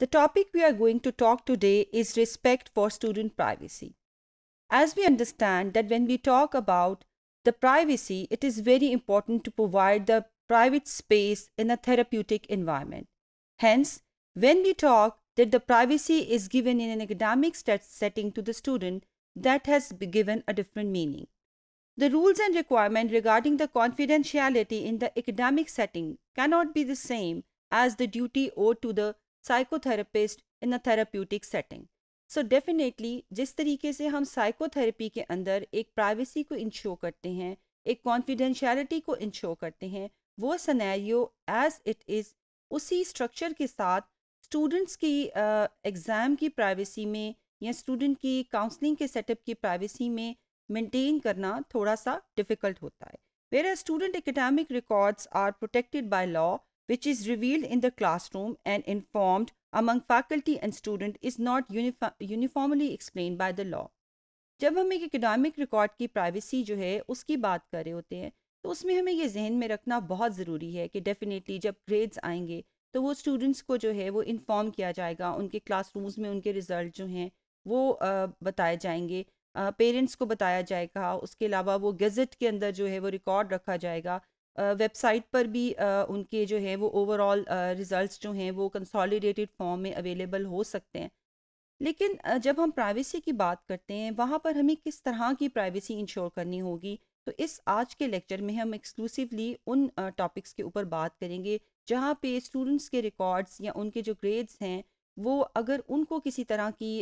The topic we are going to talk today is respect for student privacy. As we understand that when we talk about the privacy, it is very important to provide the private space in a therapeutic environment. Hence, when we talk that the privacy is given in an academic setting to the student, that has been given a different meaning. The rules and requirement regarding the confidentiality in the academic setting cannot be the same as the duty owed to the psychotherapist in a therapeutic setting so definitely जिस तरीके से हम psychotherapy के अंदर एक privacy को ensure करते हैं एक कॉन्फिडेंशियलिटी को इंश्योर करते हैं वो सनेरियो एज इट इज़ उसी स्ट्रक्चर के साथ स्टूडेंट्स की एग्ज़ाम की प्राइवेसी में या स्टूडेंट की काउंसलिंग के सेटअप की प्राइवेसी में मेंटेन करना थोड़ा सा डिफ़िकल्ट होता है where student academic records are protected by law which is revealed in the classroom and informed among faculty and student is not uniformly explained by the law. जब हम एक एकेडमिक रिकॉर्ड की privacy जो है उसकी बात कर रहे होते हैं तो उसमें हमें ये जहन में रखना बहुत ज़रूरी है कि डेफिनेटली जब ग्रेड्स आएंगे तो वो स्टूडेंट्स को जो है वो इन्फॉर्म किया जाएगा उनके क्लासरूम्स में उनके रिज़ल्ट जो हैं वो बताए जाएंगे पेरेंट्स को बताया जाएगा उसके अलावा वो गज़ट के अंदर जो है वो रिकॉर्ड रखा जाएगा वेबसाइट पर भी उनके जो है वो ओवरऑल रिजल्ट्स जो हैं वो कंसोलिडेटेड फॉर्म में अवेलेबल हो सकते हैं लेकिन जब हम प्राइवेसी की बात करते हैं वहाँ पर हमें किस तरह की प्राइवेसी इंश्योर करनी होगी तो इस आज के लेक्चर में हम एक्सक्लूसिवली उन टॉपिक्स के ऊपर बात करेंगे जहाँ पे स्टूडेंट्स के रिकॉर्ड्स या उनके जो ग्रेड्स हैं वो अगर उनको किसी तरह की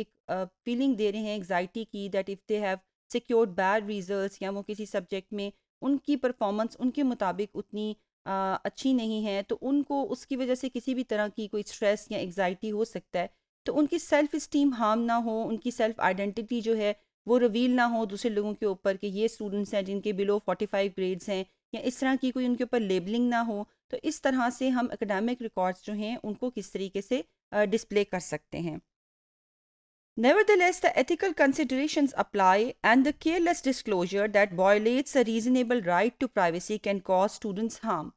एक फीलिंग दे रहे हैं एग्जाइटी की that if they have secured bad results या वो किसी सब्जेक्ट में उनकी परफॉर्मेंस उनके मुताबिक उतनी आ, अच्छी नहीं है तो उनको उसकी वजह से किसी भी तरह की कोई स्ट्रेस या एग्जाइटी हो सकता है तो उनकी सेल्फ़ इस्टीम हार्म ना हो उनकी सेल्फ़ आइडेंटिटी जो है वो रिवील ना हो दूसरे लोगों के ऊपर कि ये स्टूडेंट्स हैं जिनके बिलो 45 ग्रेड्स हैं या इस तरह की कोई उनके ऊपर लेबलिंग ना हो तो इस तरह से हम एकेडमिक रिकॉर्ड्स जो हैं उनको किस तरीके से डिस्प्ले कर सकते हैं Nevertheless, the ethical considerations apply and the careless disclosure that violates a reasonable right to privacy can cause students harm.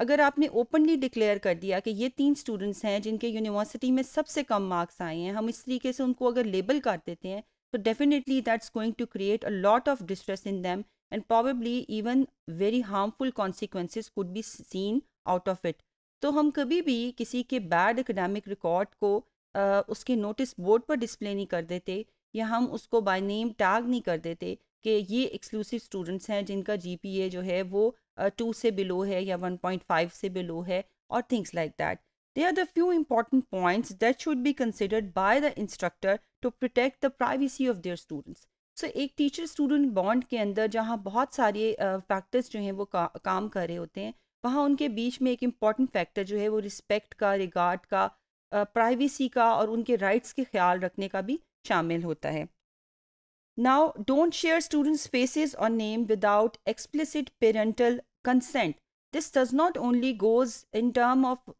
अगर आपने ओपनली डिक्लेयर कर दिया कि ये तीन स्टूडेंट्स हैं जिनके यूनिवर्सिटी में सबसे कम मार्क्स आए हैं हम इस तरीके से उनको अगर लेबल कर देते हैं तो definitely that's going to create a lot of distress in them and probably even very harmful consequences could be seen out of it तो हम कभी भी किसी के बैड एकेडमिक रिकॉर्ड को उसके नोटिस बोर्ड पर डिस्प्ले नहीं कर देते या हम उसको बाय नेम टैग नहीं कर देते कि ये एक्सक्लूसिव स्टूडेंट्स हैं जिनका जीपीए जो है वो टू से बिलो है या वन पॉइंट फाइव से बिलो है और things like that they are the few important point that should be considered by the instructor to protect the privacy of their students so एक टीचर स्टूडेंट बॉन्ड के अंदर जहाँ बहुत सारे factors uh, जो हैं वो का, काम कर रहे होते हैं वहाँ उनके बीच में एक इम्पॉर्टेंट फैक्टर जो है वो रिस्पेक्ट का रिगार्ड का प्राइवेसी का और उनके राइट्स के ख्याल रखने का भी शामिल होता है now don't share students faces और name without explicit parental consent this does not only goes in term of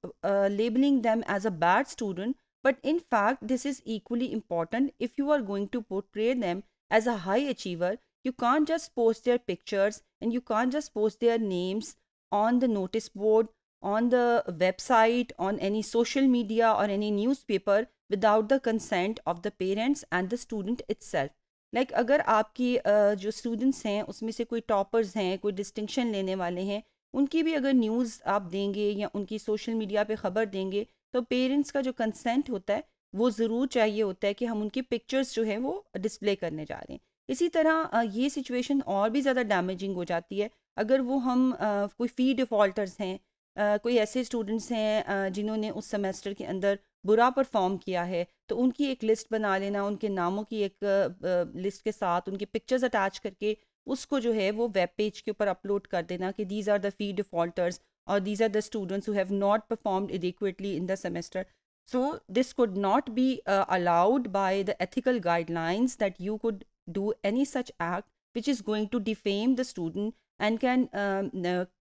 labeling them as a bad student but in fact this is equally important if you are going to portray them as a high achiever you can't just post their pictures and you can't just post their names on the notice board on the website, on any social media or any newspaper without the consent of the parents and the student itself. Like like, अगर आपकी uh, जो students हैं उसमें से कोई toppers हैं कोई distinction लेने वाले हैं उनकी भी अगर न्यूज़ आप देंगे या उनकी सोशल मीडिया पे खबर देंगे तो पेरेंट्स का जो कंसेंट होता है वो ज़रूर चाहिए होता है कि हम उनकी पिक्चर्स जो हैं वो डिस्प्ले करने जा रहे हैं इसी तरह ये सिचुएशन और भी ज़्यादा डैमेजिंग हो जाती है अगर वो हम कोई फ़ी डिफ़ॉल्टर्स हैं कोई ऐसे स्टूडेंट्स हैं जिन्होंने उस सेमेस्टर के अंदर बुरा परफॉर्म किया है तो उनकी एक लिस्ट बना लेना उनके नामों की एक लिस्ट के साथ उनके पिक्चर्स अटैच करके उसको जो है वो वेब पेज के ऊपर अपलोड कर देना कि these are the fee defaulters और these are the students who have not performed adequately in the semester so this could not be allowed by the ethical guidelines that you could do any such act which is going to defame the student and can um,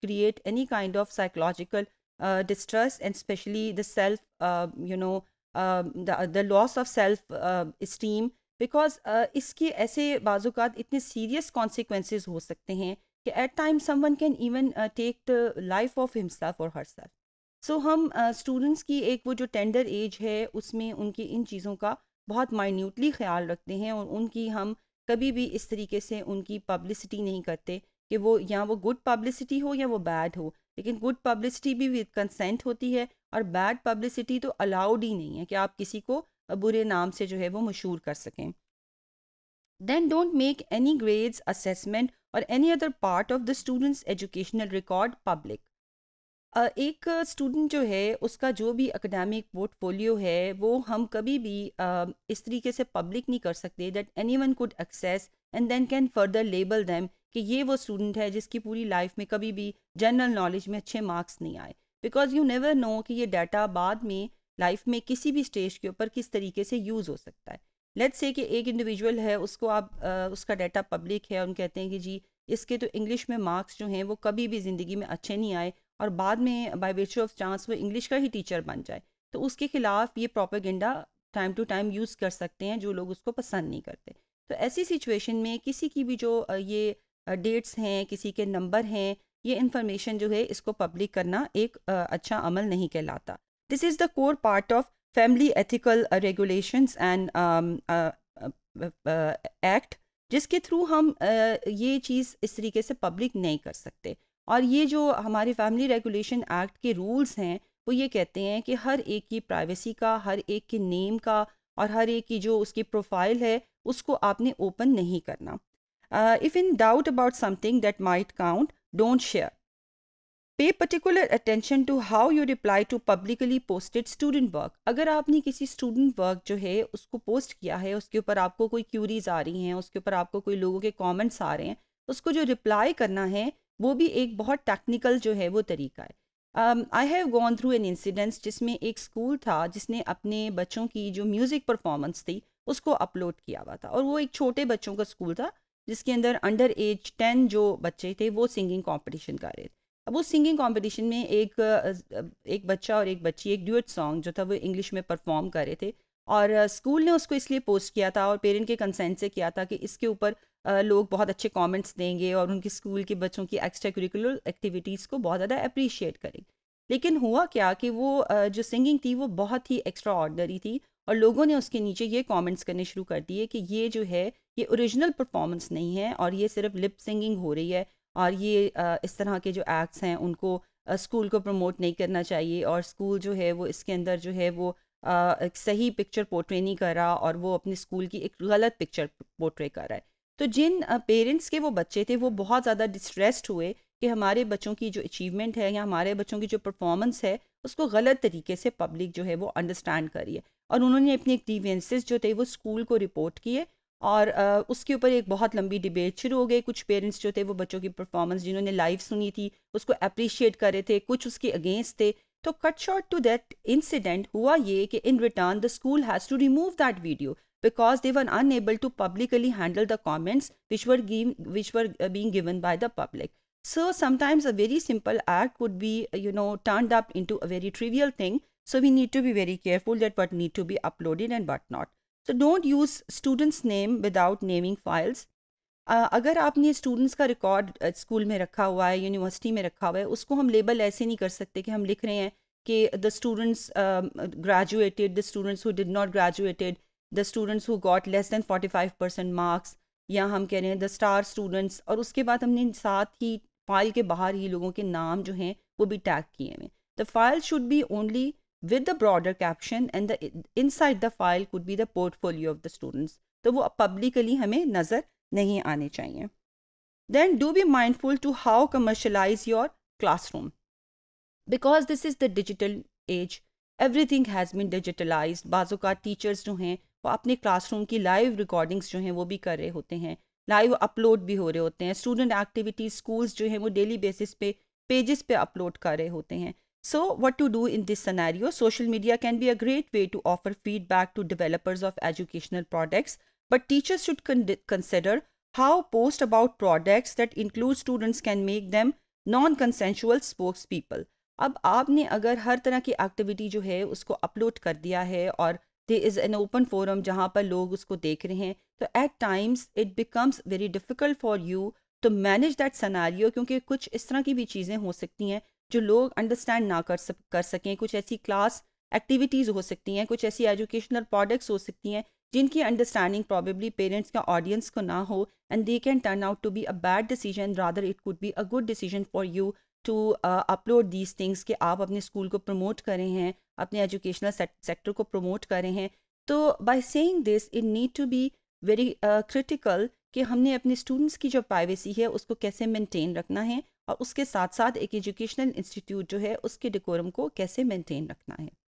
create any kind of psychological uh, distress and especially the self uh, you know um, the, the loss of self uh, esteem because uh, इसके ऐसे बाज़ात इतने serious consequences हो सकते हैं कि at time someone can even take the life of himself और her self so हम students uh, की एक वो जो टेंडर एज है उसमें उनकी इन चीज़ों का बहुत माइन्यूटली ख्याल रखते हैं और उनकी हम कभी भी इस तरीके से उनकी पब्लिसिटी नहीं करते कि वो या वो गुड पब्लिसिटी हो या वो बैड हो लेकिन गुड पब्लिसिटी भी विद कंसेंट होती है और बैड पब्लिसिटी तो अलाउड ही नहीं है कि आप किसी को बुरे नाम से जो है वो मशहूर कर सकें then don't make any grades assessment और any other part of the students educational record public एक स्टूडेंट जो है उसका जो भी अकेडमिक पोर्टफोलियो है वो हम कभी भी uh, इस तरीके से पब्लिक नहीं कर सकते that anyone could access and then can further label them कि ये वो स्टूडेंट है जिसकी पूरी लाइफ में कभी भी जनरल नॉलेज में अच्छे मार्क्स नहीं आए बिकॉज यू नेवर नो कि ये डाटा बाद में लाइफ में किसी भी स्टेज के ऊपर किस तरीके से यूज़ हो सकता है लेट्स से कि एक इंडिविजुअल है उसको आप आ, उसका डाटा पब्लिक है उन कहते हैं कि जी इसके तो इंग्लिश में मार्क्स जो हैं वो कभी भी ज़िंदगी में अच्छे नहीं आए और बाद में बाई वेचर ऑफ चांस वो इंग्लिश का ही टीचर बन जाए तो उसके खिलाफ ये propaganda time to time use कर सकते हैं जो लोग उसको पसंद नहीं करते तो ऐसी सिचुएशन में किसी की भी जो ये डेट्स हैं किसी के नंबर हैं ये इंफॉर्मेशन जो है इसको पब्लिक करना एक अच्छा अमल नहीं कहलाता this is the core part of family ethical regulations and act जिसके थ्रू हम uh, ये चीज़ इस तरीके से पब्लिक नहीं कर सकते और ये जो हमारे फैमिली रेगुलेशन एक्ट के रूल्स हैं वो ये कहते हैं कि हर एक की प्राइवेसी का हर एक के नेम का और हर एक की जो उसकी प्रोफाइल है उसको आपने ओपन नहीं करना Uh, if in doubt about something that might count, don't share. Pay particular attention to how you reply to publicly posted student work अगर आपने किसी स्टूडेंट वर्क जो है उसको पोस्ट किया है उसके ऊपर आपको कोई क्यूरीज आ रही हैं उसके ऊपर आपको कोई लोगों के कमेंट्स आ रहे हैं उसको जो रिप्लाई करना है वो भी एक बहुत टेक्निकल जो है वो तरीका है I have gone through an incidents जिसमें एक स्कूल था जिसने अपने बच्चों की जो म्यूज़िक परफॉर्मेंस थी उसको अपलोड किया हुआ था और वो एक छोटे बच्चों का स्कूल था जिसके अंदर अंडर एज टेन जो बच्चे थे वो सिंगिंग कॉम्पिटिशन कर रहे थे अब उस सिंगिंग कॉम्पिटिशन में एक एक बच्चा और एक बच्ची एक ड्यूट सॉन्ग जो था वो इंग्लिश में परफॉर्म कर रहे थे और स्कूल ने उसको इसलिए पोस्ट किया था और पेरेंट के कंसेंट से किया था कि इसके ऊपर लोग बहुत अच्छे कमेंट्स देंगे और उनके स्कूल के बच्चों की एक्स्ट्रा करिकुलर एक्टिविटीज़ को बहुत ज़्यादा अप्रिशिएट करेंगे लेकिन हुआ क्या कि वो जो सिंगिंग थी वो बहुत ही एक्स्ट्रा ऑर्डनरी थी और लोगों ने उसके नीचे ये कमेंट्स करने शुरू कर दिए कि ये जो है ये ओरिजिनल परफॉर्मेंस नहीं है और ये सिर्फ लिप सिंगिंग हो रही है और ये इस तरह के जो एक्ट्स हैं उनको स्कूल को प्रमोट नहीं करना चाहिए और स्कूल जो है वो इसके अंदर जो है वो एक सही पिक्चर पोर्ट्रे नहीं कर रहा और वो अपने स्कूल की एक गलत पिक्चर पोर्ट्रे कर रहा है तो जिन पेरेंट्स के वो बच्चे थे वो बहुत ज़्यादा डिस्ट्रेस्ड हुए कि हमारे बच्चों की जो अचीवमेंट है या हमारे बच्चों की जो परफॉर्मेंस है उसको गलत तरीके से पब्लिक जो है वो अंडरस्टैंड करिए है और उन्होंने अपने ग्रीवियंसिस जो थे वो स्कूल को रिपोर्ट किए और आ, उसके ऊपर एक बहुत लंबी डिबेट शुरू हो गई कुछ पेरेंट्स जो थे वो बच्चों की परफॉर्मेंस जिन्होंने लाइव सुनी थी उसको अप्रिशिएट कर रहे थे कुछ उसके अगेंस्ट थे तो cut short to that incident हुआ ये कि in return the school has to remove that video because they were unable to publicly handle the comments which were give which were being given by the public so sometimes a very simple act would be you know turn up into a very trivial ट्रिवियल थिंग So we need to be very careful that what need to be uploaded and what not. So don't use student's name without naming files. Uh, अगर आपने students का record school uh, में रखा हुआ है university में रखा हुआ है उसको हम लेबल ऐसे नहीं कर सकते कि हम लिख रहे हैं कि the students graduated the students who did not graduated the students who got less than forty five percent marks या हम कह रहे हैं द स्टार स्टूडेंट्स और उसके बाद हमने साथ ही फाइल के बाहर ही लोगों के नाम जो हैं वो भी टैग किए हुए the file should be only with the broader caption and the inside the file could be the portfolio of the students तो वो पब्लिकली हमें नज़र नहीं आने चाहिए then do be mindful to how commercialize your classroom because this is the digital age everything has been digitalize बाज़ा teachers जो हैं वो अपने क्लास रूम की लाइव रिकॉर्डिंग्स जो हैं वो भी कर रहे होते हैं लाइव अपलोड भी हो रहे होते हैं स्टूडेंट एक्टिविटीज स्कूल्स जो हैं वो डेली बेसिस पे पेजेस पे अपलोड कर रहे होते हैं So what to do in this scenario? Social media can be a great way to offer feedback to developers of educational products, but teachers should con consider how post about products that include students can make them non-consensual spokespeople. अब आपने अगर हर तरह की activity जो है उसको upload कर दिया है और they is an open forum जहाँ पर लोग उसको देख रहे हैं तो at times it becomes very difficult for you to manage that scenario क्योंकि कुछ इस तरह की भी चीज़ें हो सकती हैं जो लोग अंडरस्टैंड ना कर सक कर सकें कुछ ऐसी क्लास एक्टिविटीज़ हो सकती हैं कुछ ऐसी एजुकेशनल प्रोडक्ट्स हो सकती हैं जिनकी अंडरस्टैंडिंग प्रॉबेबली पेरेंट्स का ऑडियंस को ना हो and they can turn out to be a bad decision rather it could be a good decision for you to upload these things कि आप अपने स्कूल को प्रमोट कर रहे हैं अपने एजुकेशनल सेक्टर को प्रमोट कर रहे हैं तो by saying this it need to be very critical कि हमने अपने स्टूडेंट्स की जो प्राइवेसी है उसको कैसे मेंटेन रखना है और उसके साथ साथ एक एजुकेशनल इंस्टीट्यूट जो है उसके डिकोरम को कैसे मेंटेन रखना है